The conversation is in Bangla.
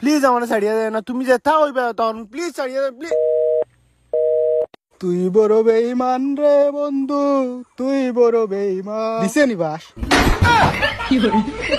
প্লিজ আমার ছাড়িয়ে দেয় না তুমি যেতা হইবে তখন প্লিজ ছাড়িয়ে দেয় প্লিজ তুই বড় বেইমান রে বন্ধু তুই বড় বেইমান দিছে নিবাস কি